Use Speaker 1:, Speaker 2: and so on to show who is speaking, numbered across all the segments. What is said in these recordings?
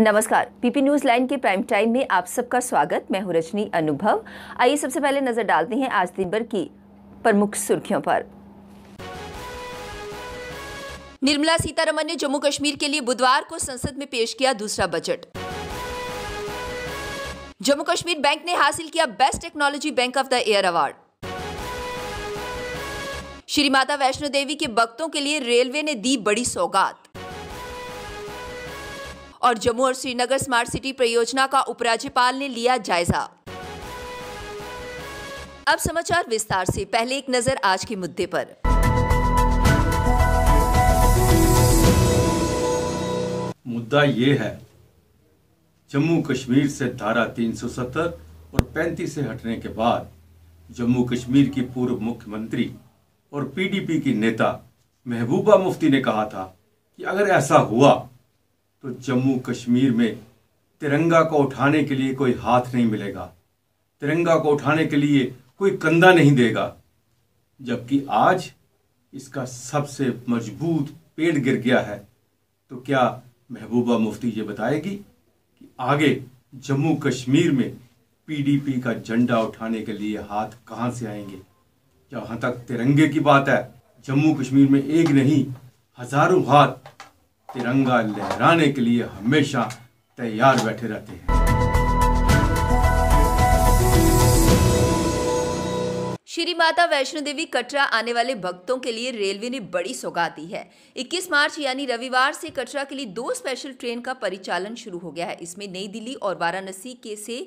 Speaker 1: नमस्कार PP news line के prime time में आप सबका स्वागत मैं हूं रजनी अनुभव आइए सबसे पहले नजर डालते हैं आज दिन भर की प्रमुख सुर्खियों पर निर्मला सीतारमन ने जम्मू कश्मीर के लिए बुधवार को संसद में पेश किया दूसरा बजट जम्मू कश्मीर बैंक ने हासिल किया best technology bank of the year award Shri Mata Vaishno देवी के भक्तों के लिए रेलवे ने दी बड़ी सौगात और जम्मू और श्रीनगर स्मार्ट सिटी परियोजना का उपराज्यपाल ने लिया जायजा अब समाचार विस्तार से पहले एक नजर आज के मुद्दे पर मुद्दा ये है जम्मू कश्मीर से धारा 370 और 35 से हटने के बाद जम्मू कश्मीर की पूर्व मुख्यमंत्री और पीडीपी की नेता महबूबा मुफ्ती ने कहा था कि अगर ऐसा हुआ तो जम्मू कश्मीर में तिरंगा को उठाने के लिए कोई हाथ नहीं मिलेगा तिरंगा को उठाने के लिए कोई कंधा नहीं देगा जबकि आज इसका सबसे मजबूत पेड़ गिर गया है तो क्या महबूबा मुफ्ती ये बताएगी कि आगे जम्मू कश्मीर में पीडीपी का झंडा उठाने के लिए हाथ कहाँ से आएंगे जहाँ तक तिरंगे की बात है जम्मू कश्मीर में एक नहीं हजारों हाथ तिरंगा लहराने के लिए हमेशा तैयार बैठे रहते हैं श्री माता वैष्णो देवी कटरा आने वाले भक्तों के लिए रेलवे ने बड़ी सौगात दी है 21 मार्च यानी रविवार से कटरा के लिए दो स्पेशल ट्रेन का परिचालन शुरू हो गया है इसमें नई दिल्ली और वाराणसी के से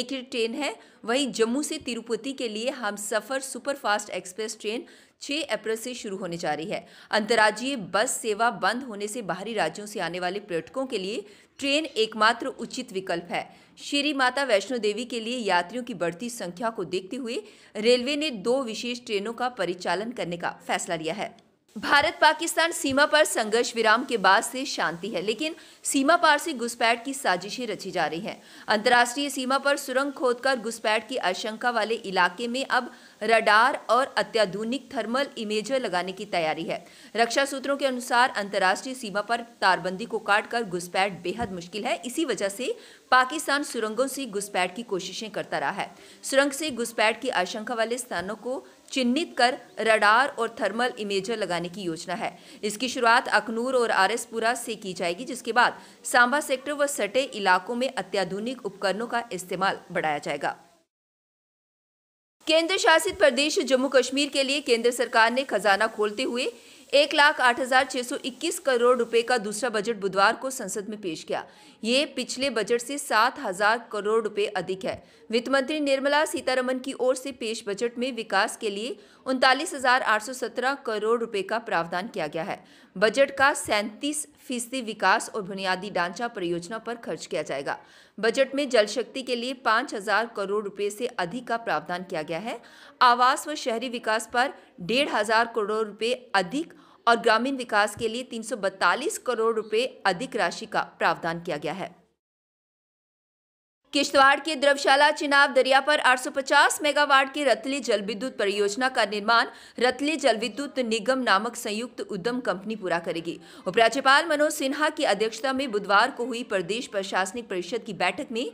Speaker 1: एक ट्रेन है वहीं जम्मू से तिरुपति के लिए Humsafar superfast express train 6 अप्रैल से शुरू होने जा रही है अंतर्राज्यीय बस सेवा बंद होने से बाहरी राज्यों से आने वाले पर्यटकों के लिए ट्रेन एकमात्र उचित विकल्प है श्री माता वैष्णो देवी के लिए यात्रियों की बढ़ती संख्या को देखते हुए रेलवे ने दो विशेष ट्रेनों का परिचालन करने का फैसला लिया है भारत पाकिस्तान सीमा पर संघर्ष विराम के बाद से शांति है लेकिन सीमा पार से घुसपैठ की साजिशें रची जा रही हैं अंतर्राष्ट्रीय सीमा पर सुरंग खोदकर घुसपैठ की आशंका वाले इलाके में अब रडार और अत्याधुनिक थर्मल इमेजर लगाने की तैयारी है रक्षा सूत्रों के अनुसार अंतर्राष्ट्रीय सीमा पर तारबंदी को काटकर घुसपैठ बेहद मुश्किल है इसी वजह से पाकिस्तान सुरंगों से घुसपैठ की कोशिशें करता रहा है सुरंग से घुसपैठ की आशंका वाले स्थानों को चिन्हित कर रडार और थर्मल इमेजर लगाने की योजना है इसकी शुरुआत अखनूर और आरएसपुरा से की जाएगी जिसके बाद सांबा सेक्टर व सटे इलाकों में अत्याधुनिक उपकरणों का इस्तेमाल बढ़ाया जाएगा केंद्र शासित प्रदेश जम्मू कश्मीर के लिए केंद्र सरकार ने खजाना खोलते हुए एक लाख आठ हजार छह सौ इक्कीस करोड़ रुपए का दूसरा बजट बुधवार को संसद में पेश किया ये पिछले बजट से सात हजार करोड़ रुपए अधिक है वित्त मंत्री निर्मला सीतारमन की ओर से पेश बजट में विकास के लिए उनतालीस हजार आठ सौ सत्रह करोड़ रुपए का प्रावधान किया गया है बजट का सैंतीस फीसदी विकास और बुनियादी ढांचा परियोजना पर खर्च किया जाएगा बजट में जल शक्ति के लिए पाँच हजार करोड़ रुपए से अधिक का प्रावधान किया गया है आवास व शहरी विकास पर डेढ़ हजार करोड़ रुपए अधिक और ग्रामीण विकास के लिए तीन करोड़ रुपए अधिक राशि का प्रावधान किया गया है किश्तवाड़ के द्रवशाला चिनाब दरिया पर 850 मेगावाट की रतली जल विद्युत परियोजना का निर्माण रतली जल विद्युत निगम नामक संयुक्त उद्यम कंपनी पूरा करेगी उपराज्यपाल मनोज सिन्हा की अध्यक्षता में बुधवार को हुई प्रदेश प्रशासनिक परिषद की बैठक में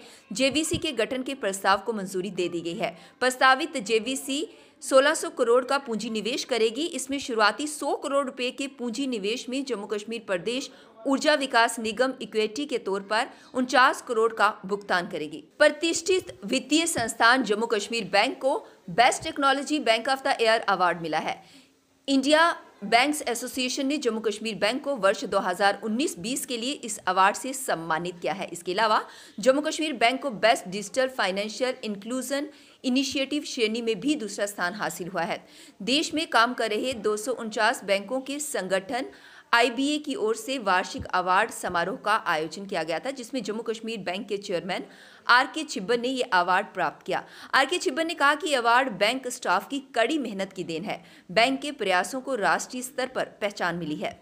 Speaker 1: जेवीसी के गठन के प्रस्ताव को मंजूरी दे दी गई है प्रस्तावित जेवीसी 1600 करोड़ का पूंजी निवेश करेगी इसमें शुरुआती 100 करोड़ रुपए के पूंजी निवेश में जम्मू कश्मीर प्रदेश ऊर्जा विकास निगम इक्विटी के तौर पर उनचास करोड़ का भुगतान करेगी प्रतिष्ठित वित्तीय संस्थान जम्मू कश्मीर बैंक को best technology bank of the year award मिला है इंडिया बैंक्स एसोसिएशन ने जम्मू कश्मीर बैंक को वर्ष 2019-20 के लिए इस अवार्ड से सम्मानित किया है इसके अलावा जम्मू कश्मीर बैंक को best digital financial inclusion initiative श्रेणी में भी दूसरा स्थान हासिल हुआ है देश में काम कर रहे दो बैंकों के संगठन आईबीए की ओर से वार्षिक अवार्ड समारोह का आयोजन किया गया था जिसमें जम्मू कश्मीर बैंक के चेयरमैन आर के छिब्बन ने ये अवार्ड प्राप्त किया आर के छिब्बन ने कहा कि अवार्ड बैंक स्टाफ की कड़ी मेहनत की देन है बैंक के प्रयासों को राष्ट्रीय स्तर पर पहचान मिली है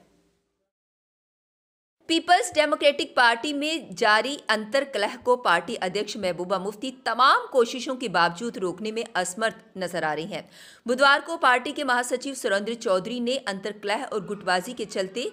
Speaker 1: पीपल्स डेमोक्रेटिक पार्टी में जारी अंतर कलह को पार्टी अध्यक्ष महबूबा मुफ्ती तमाम कोशिशों के बावजूद रोकने में असमर्थ नजर आ रही हैं बुधवार को पार्टी के महासचिव सुरेंद्र चौधरी ने अंतर कलह और गुटबाजी के चलते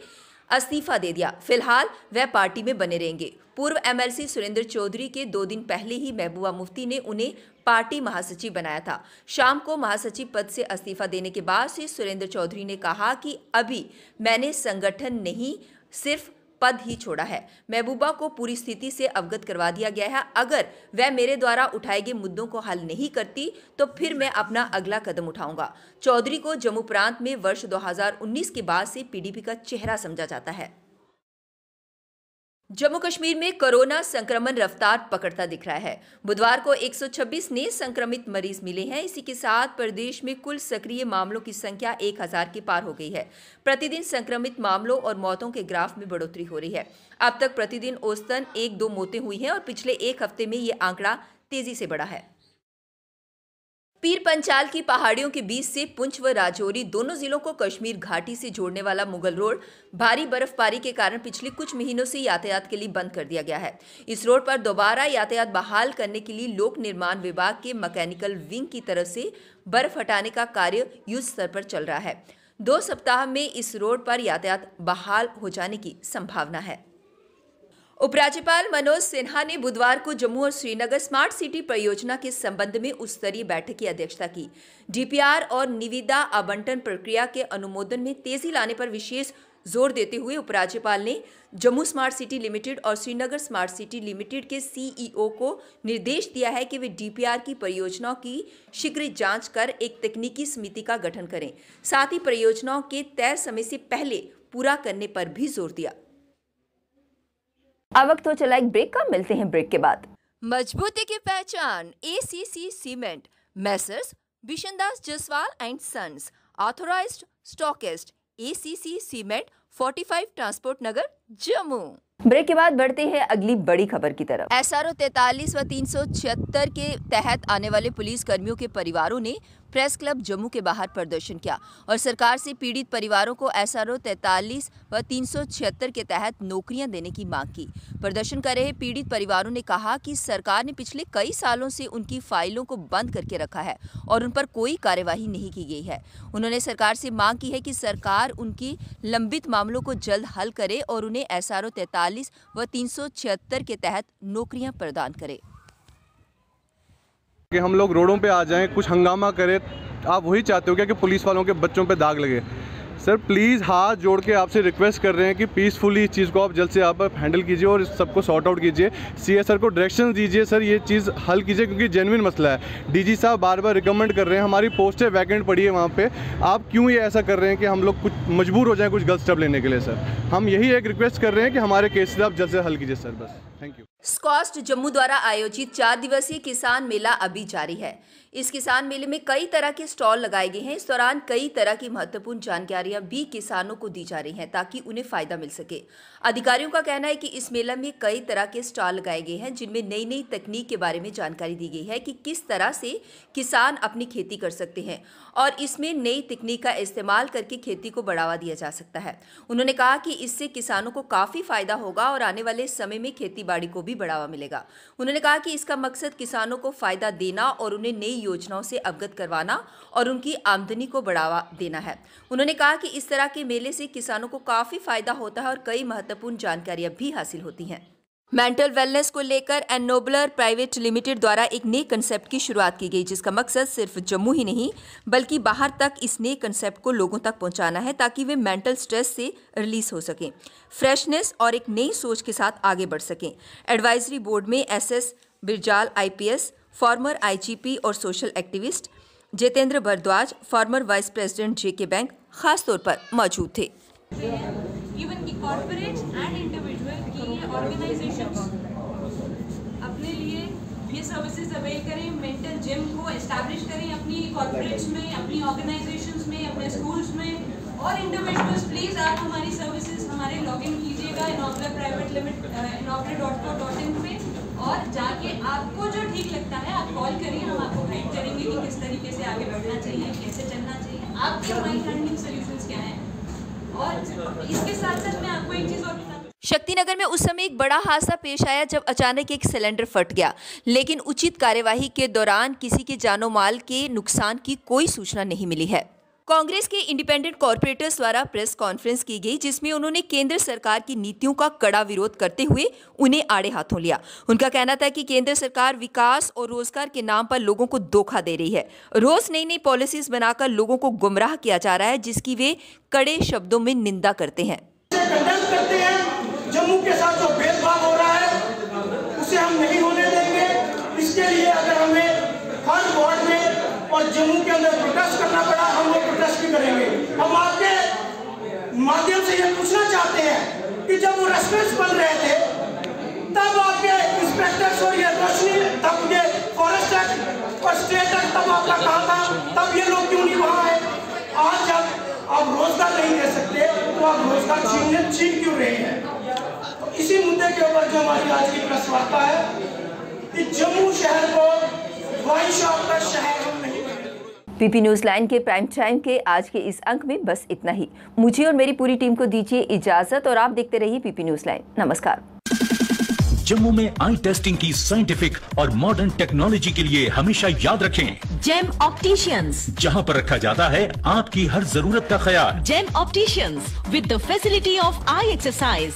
Speaker 1: इस्तीफा दे दिया फिलहाल वह पार्टी में बने रहेंगे पूर्व एमएलसी सुरेंद्र चौधरी के दो दिन पहले ही महबूबा मुफ्ती ने उन्हें पार्टी महासचिव बनाया था शाम को महासचिव पद से इस्तीफा देने के बाद से सुरेंद्र चौधरी ने कहा कि अभी मैंने संगठन नहीं सिर्फ पद ही छोड़ा है महबूबा को पूरी स्थिति से अवगत करवा दिया गया है अगर वह मेरे द्वारा उठाए गए मुद्दों को हल नहीं करती तो फिर मैं अपना अगला कदम उठाऊंगा चौधरी को जम्मू प्रांत में वर्ष 2019 के बाद से पीडीपी का चेहरा समझा जाता है जम्मू कश्मीर में कोरोना संक्रमण रफ्तार पकड़ता दिख रहा है बुधवार को 126 नए संक्रमित मरीज मिले हैं इसी के साथ प्रदेश में कुल सक्रिय मामलों की संख्या 1000 के पार हो गई है प्रतिदिन संक्रमित मामलों और मौतों के ग्राफ में बढ़ोतरी हो रही है अब तक प्रतिदिन औसतन एक दो मौतें हुई हैं और पिछले एक हफ्ते में ये आंकड़ा तेजी से बढ़ा है पीर पंचाल की पहाड़ियों के बीच से पुंछ व राजौरी दोनों जिलों को कश्मीर घाटी से जोड़ने वाला मुगल रोड भारी बर्फबारी के कारण पिछले कुछ महीनों से यातायात के लिए बंद कर दिया गया है इस रोड पर दोबारा यातायात बहाल करने के लिए लोक निर्माण विभाग के मैकेनिकल विंग की तरफ से बर्फ हटाने का कार्य युद्ध स्तर पर चल रहा है दो सप्ताह में इस रोड पर यातायात बहाल हो जाने की संभावना है उपराज्यपाल मनोज सिन्हा ने बुधवार को जम्मू और श्रीनगर स्मार्ट सिटी परियोजना के संबंध में उच्च स्तरीय बैठक की अध्यक्षता की डीपीआर और निविदा आवंटन प्रक्रिया के अनुमोदन में तेजी लाने पर विशेष जोर देते हुए उपराज्यपाल ने जम्मू स्मार्ट सिटी लिमिटेड और श्रीनगर स्मार्ट सिटी लिमिटेड के सीईओ को निर्देश दिया है कि वे डीपीआर की परियोजनाओं की शीघ्र जांच कर एक तकनीकी समिति का गठन करें साथ ही परियोजनाओं के तय समय से पहले पूरा करने पर भी जोर दिया अब वक्त हो चला एक ब्रेक का मिलते हैं ब्रेक के बाद मजबूती की पहचान A C C cement messrs Bishandas Jaswal and sons authorise stockist A C C cement 45 transport Nagar Jammu break के बाद बढ़ते हैं अगली बड़ी खबर की तरफ एस आर ओ तैतालीस व तीन सौ छिहत्तर के तहत आने वाले पुलिस कर्मियों के परिवारों ने प्रेस क्लब जम्मू के बाहर प्रदर्शन किया और सरकार से पीड़ित परिवारों को एस आर व तीन के तहत नौकरियां देने की मांग की प्रदर्शन कर रहे पीड़ित परिवारों ने कहा कि सरकार ने पिछले कई सालों से उनकी फाइलों को बंद करके रखा है और उन पर कोई कार्यवाही नहीं की गई है उन्होंने सरकार से मांग की है कि सरकार उनकी लंबित मामलों को जल्द हल करे और उन्हें एस आर व तीन के तहत नौकरियाँ प्रदान करे कि हम लोग रोडों पे आ जाएं कुछ हंगामा करें आप वही चाहते हो क्या कि पुलिस वालों के बच्चों पे दाग लगे सर प्लीज़ हाथ जोड़ के आपसे रिक्वेस्ट कर रहे हैं कि पीसफुली इस चीज़ को आप जल्द से आप हैंडल कीजिए और सबको सॉर्ट आउट कीजिए सी सर को डायरेक्शन दीजिए सर ये चीज़ हल कीजिए क्योंकि जेनविन मसला है डीजी साहब बार बार रिकमेंड कर रहे हैं हमारी पोस्टें वैकेंट पड़ी है वहाँ पर आप क्यों ये ऐसा कर रहे हैं कि हम लोग कुछ मजबूर हो जाएँ कुछ गलत स्टेप लेने के लिए सर हम यही एक रिक्वेस्ट कर रहे हैं कि हमारे केसेस आप जल्द से हल कीजिए सर बस थैंक यू स्कॉस्ट जम्मू द्वारा आयोजित चार दिवसीय किसान मेला अभी जारी है इस किसान मेले में कई तरह के स्टॉल लगाए गए हैं इस दौरान कई तरह की महत्वपूर्ण जानकारियां भी किसानों को दी जा रही हैं ताकि उन्हें फायदा मिल सके अधिकारियों का कहना है कि इस मेला में कई तरह के स्टॉल लगाए गए हैं जिनमें नई नई तकनीक के बारे में जानकारी दी गई है कि किस तरह से किसान अपनी खेती कर सकते हैं और इसमें नई तकनीक का इस्तेमाल करके खेती को बढ़ावा दिया जा सकता है उन्होंने कहा कि इससे किसानों को काफ़ी फ़ायदा होगा और आने वाले समय में खेती बाड़ी को भी बढ़ावा मिलेगा उन्होंने कहा कि इसका मकसद किसानों को फ़ायदा देना और उन्हें नई योजनाओं से अवगत करवाना और उनकी आमदनी को बढ़ावा देना है उन्होंने कहा कि इस तरह के मेले से किसानों को काफ़ी फ़ायदा होता है और कई महत्वपूर्ण जानकारियाँ भी हासिल होती हैं मेंटल वेलनेस को लेकर एनोबलर प्राइवेट लिमिटेड द्वारा एक नए कंसेप्ट की शुरुआत की गई जिसका मकसद सिर्फ जम्मू ही नहीं बल्कि बाहर तक इस नए कंसेप्ट को लोगों तक पहुंचाना है ताकि वे मेंटल स्ट्रेस से रिलीज हो सकें फ्रेशनेस और एक नई सोच के साथ आगे बढ़ सकें एडवाइजरी बोर्ड में S S Birjal I former I और social activist Jitendra Bhardwaj former vice president J bank खासतौर पर मौजूद थे ऑर्गेनाइजेशन अपने लिए ये सर्विसेज अवेल करें मेंटल जिम को एस्टैब्लिश करें अपनी कॉर्पोरेट्स में अपनी ऑर्गेनाइजेशंस में अपने स्कूल्स में और इंडिविजुअल्स प्लीज़ आप हमारी सर्विसेज हमारे लॉग इन कीजिएगा Inogra private limit Inogra dot co dot in पे और जाके आपको जो ठीक लगता है आप कॉल करिए हम आपको गाइड करेंगे कि किस तरीके से आगे बढ़ना चाहिए कैसे चलना चाहिए आपके माइंड लर्निंग सोल्यूशन क्या है और इसके साथ साथ मैं आपको एक चीज़ और शक्तिनगर में उस समय एक बड़ा हादसा पेश आया जब अचानक एक सिलेंडर फट गया लेकिन उचित कार्यवाही के दौरान किसी के जानो माल के नुकसान की कोई सूचना नहीं मिली है कांग्रेस के इंडिपेंडेंट कॉरपोरेटर्स द्वारा प्रेस कॉन्फ्रेंस की गई जिसमें उन्होंने केंद्र सरकार की नीतियों का कड़ा विरोध करते हुए उन्हें आड़े हाथों लिया उनका कहना था कि केंद्र सरकार विकास और रोजगार के नाम पर लोगों को धोखा दे रही है रोज नई नई पॉलिसीज बनाकर लोगों को गुमराह किया जा रहा है जिसकी वे कड़े शब्दों में निंदा करते हैं जम्मू के अंदर प्रोटेस्ट करना पड़ा हम लोग प्रोटेस्ट भी करेंगे हम आपके माध्यम से ये पूछना चाहते हैं कि जब वो रेस्टोरेंट बन रहे थे तब आपके इंस्पेक्टर्स और ये रोशनी तब ये फॉरेस्ट एक्ट और स्टेट एक्ट तब आपका कहा था तब ये लोग क्यों नहीं वहां आए आज जब आप रोजगार नहीं दे सकते तो आप रोजगार छीनने छीन क्यों रहे हैं तो इसी मुद्दे के ऊपर जो हमारी आज की प्रेस वार्ता है कि जम्मू शहर को वाइन शॉप का शहर हम पीपी न्यूज लाइन के प्राइम टाइम के आज के इस अंक में बस इतना ही मुझे और मेरी पूरी टीम को दीजिए इजाजत और आप देखते रहिए पीपी न्यूज लाइन नमस्कार जम्मू में आई टेस्टिंग की साइंटिफिक और मॉडर्न टेक्नोलॉजी के लिए हमेशा याद रखें जेम ऑप्टिशियंस जहां पर रखा जाता है आपकी हर जरूरत का ख्याल Gem opticians with the facility of eye exercise